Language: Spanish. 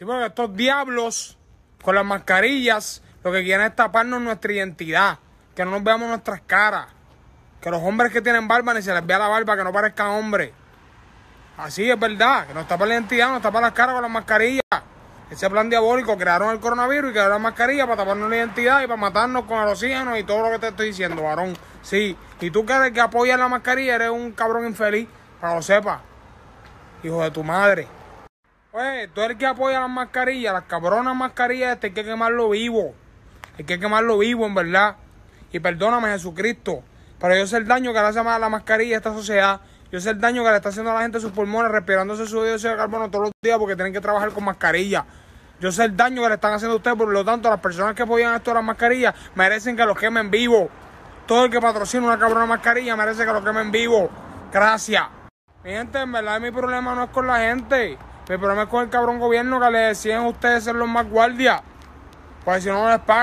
Sí, porque estos diablos con las mascarillas lo que quieren es taparnos nuestra identidad, que no nos veamos nuestras caras, que los hombres que tienen barba ni se les vea la barba, que no parezcan hombres. Así es verdad, que nos tapa la identidad, nos tapa las caras con las mascarillas. Ese plan diabólico crearon el coronavirus y crearon las mascarillas para taparnos la identidad y para matarnos con el y todo lo que te estoy diciendo, varón. Sí, y tú que, eres que apoyas la mascarilla eres un cabrón infeliz, para lo sepa, Hijo de tu madre. Oye, todo el que apoya las mascarillas, las cabronas mascarillas, este hay que quemarlo vivo. Hay que quemarlo vivo, en verdad. Y perdóname, Jesucristo. Pero yo sé el daño que le hace a la mascarilla a esta sociedad. Yo sé el daño que le está haciendo a la gente sus pulmones respirándose su dióxido de carbono todos los días porque tienen que trabajar con mascarilla. Yo sé el daño que le están haciendo a ustedes. Por lo tanto, las personas que apoyan esto de las mascarillas merecen que los quemen vivo. Todo el que patrocina una cabrona mascarilla merece que lo quemen vivo. Gracias. Mi gente, en verdad mi problema no es con la gente. El problema es con el cabrón gobierno que le decían ustedes ser los más guardias. Pues si no, no les pagan.